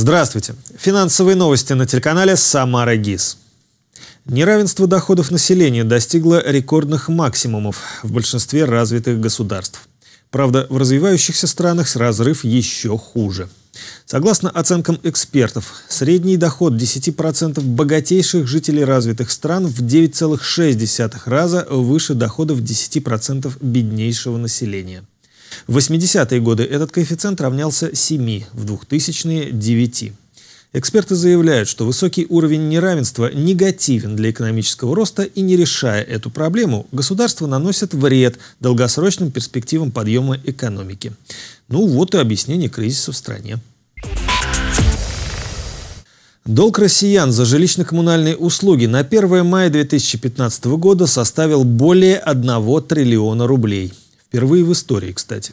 Здравствуйте. Финансовые новости на телеканале «Самара ГИС». Неравенство доходов населения достигло рекордных максимумов в большинстве развитых государств. Правда, в развивающихся странах разрыв еще хуже. Согласно оценкам экспертов, средний доход 10% богатейших жителей развитых стран в 9,6 раза выше доходов 10% беднейшего населения. В 80-е годы этот коэффициент равнялся 7, в 2000-е – 9. Эксперты заявляют, что высокий уровень неравенства негативен для экономического роста и не решая эту проблему, государство наносит вред долгосрочным перспективам подъема экономики. Ну вот и объяснение кризиса в стране. Долг россиян за жилищно-коммунальные услуги на 1 мая 2015 года составил более 1 триллиона рублей. Впервые в истории, кстати.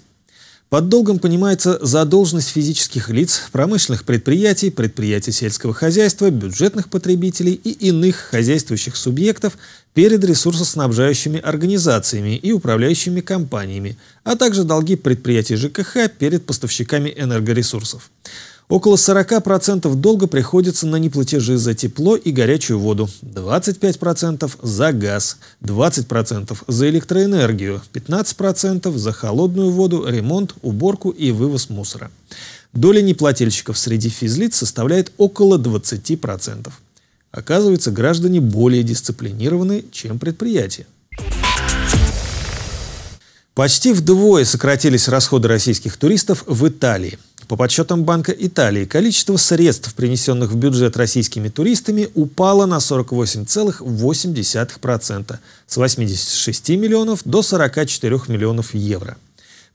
Под долгом понимается задолженность физических лиц, промышленных предприятий, предприятий сельского хозяйства, бюджетных потребителей и иных хозяйствующих субъектов перед ресурсоснабжающими организациями и управляющими компаниями, а также долги предприятий ЖКХ перед поставщиками энергоресурсов. Около 40% долга приходится на неплатежи за тепло и горячую воду, 25% за газ, 20% за электроэнергию, 15% за холодную воду, ремонт, уборку и вывоз мусора. Доля неплательщиков среди физлиц составляет около 20%. Оказывается, граждане более дисциплинированы, чем предприятия. Почти вдвое сократились расходы российских туристов в Италии. По подсчетам Банка Италии, количество средств, принесенных в бюджет российскими туристами, упало на 48,8% с 86 миллионов до 44 миллионов евро.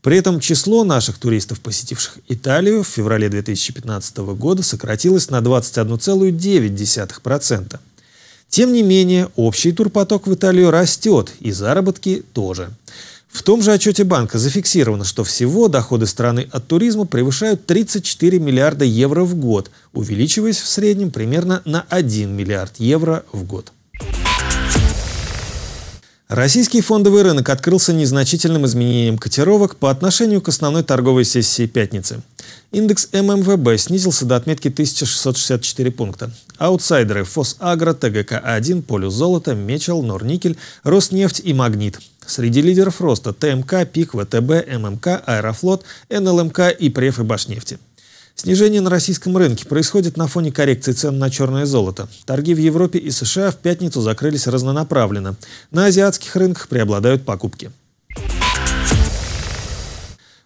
При этом число наших туристов, посетивших Италию в феврале 2015 года, сократилось на 21,9%. Тем не менее, общий турпоток в Италию растет, и заработки тоже. В том же отчете банка зафиксировано, что всего доходы страны от туризма превышают 34 миллиарда евро в год, увеличиваясь в среднем примерно на 1 миллиард евро в год. Российский фондовый рынок открылся незначительным изменением котировок по отношению к основной торговой сессии пятницы. Индекс ММВБ снизился до отметки 1664 пункта. Аутсайдеры Фосагро, ТГК-1, Полюс золота, Мечел, Норникель, Роснефть и Магнит. Среди лидеров роста ТМК, ПИК, ВТБ, ММК, Аэрофлот, НЛМК и Преф и Башнефти. Снижение на российском рынке происходит на фоне коррекции цен на черное золото. Торги в Европе и США в пятницу закрылись разнонаправленно. На азиатских рынках преобладают покупки.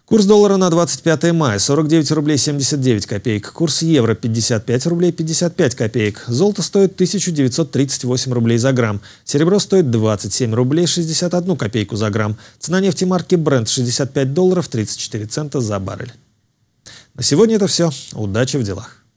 Курс доллара на 25 мая 49 рублей 79 копеек. Курс евро 55 рублей 55 копеек. Золото стоит 1938 рублей за грамм. Серебро стоит 27 рублей 61 копейку за грамм. Цена нефти марки Brent 65 долларов 34 цента за баррель. На сегодня это все. Удачи в делах.